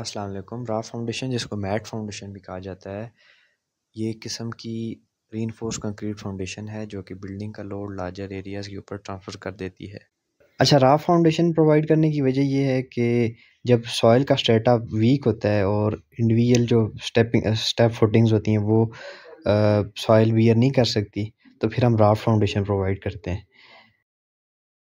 अस्सलाम वालेकुम रा फाउंडेशन जिसको मैट फाउंडेशन भी कहा जाता है ये एक किस्म की री कंक्रीट फाउंडेशन है जो कि बिल्डिंग का लोड लार्जर एरियाज़ के ऊपर ट्रांसफ़र कर देती है अच्छा रा फाउंडेशन प्रोवाइड करने की वजह यह है कि जब सॉइल का स्टेटा वीक होता है और इंडिविजुअल जो स्टेपिंग स्टेप फुटिंग्स होती हैं वो सॉइल वियर नहीं कर सकती तो फिर हम रा फाउंडेशन प्रोवाइड करते हैं